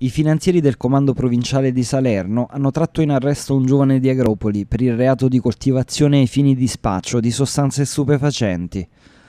I finanzieri del comando provinciale di Salerno hanno tratto in arresto un giovane di Agropoli per il reato di coltivazione ai fini di spaccio di sostanze stupefacenti.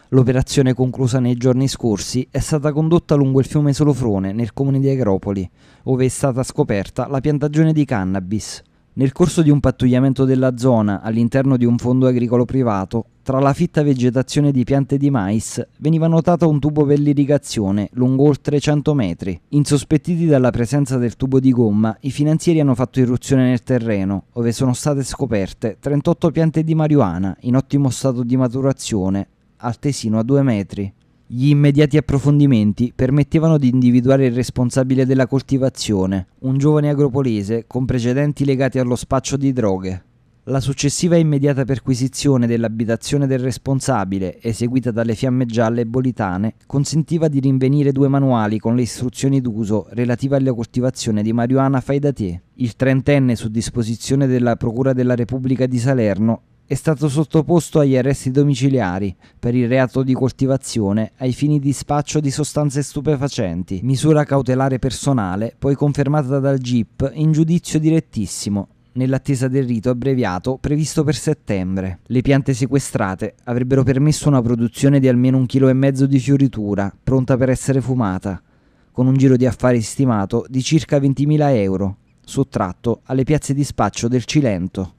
L'operazione conclusa nei giorni scorsi è stata condotta lungo il fiume Solofrone nel comune di Agropoli, dove è stata scoperta la piantagione di cannabis. Nel corso di un pattugliamento della zona all'interno di un fondo agricolo privato, tra la fitta vegetazione di piante di mais veniva notato un tubo per l'irrigazione lungo oltre 100 metri. Insospettiti dalla presenza del tubo di gomma, i finanzieri hanno fatto irruzione nel terreno, dove sono state scoperte 38 piante di marijuana in ottimo stato di maturazione, altesino a 2 metri. Gli immediati approfondimenti permettevano di individuare il responsabile della coltivazione, un giovane agropolese con precedenti legati allo spaccio di droghe. La successiva e immediata perquisizione dell'abitazione del responsabile, eseguita dalle fiamme gialle e bolitane, consentiva di rinvenire due manuali con le istruzioni d'uso relative alla coltivazione di marijuana fai da te. Il trentenne su disposizione della Procura della Repubblica di Salerno è stato sottoposto agli arresti domiciliari per il reato di coltivazione ai fini di spaccio di sostanze stupefacenti, misura cautelare personale poi confermata dal GIP in giudizio direttissimo nell'attesa del rito abbreviato previsto per settembre. Le piante sequestrate avrebbero permesso una produzione di almeno un chilo e mezzo di fioritura, pronta per essere fumata, con un giro di affari stimato di circa 20.000 euro, sottratto alle piazze di spaccio del Cilento.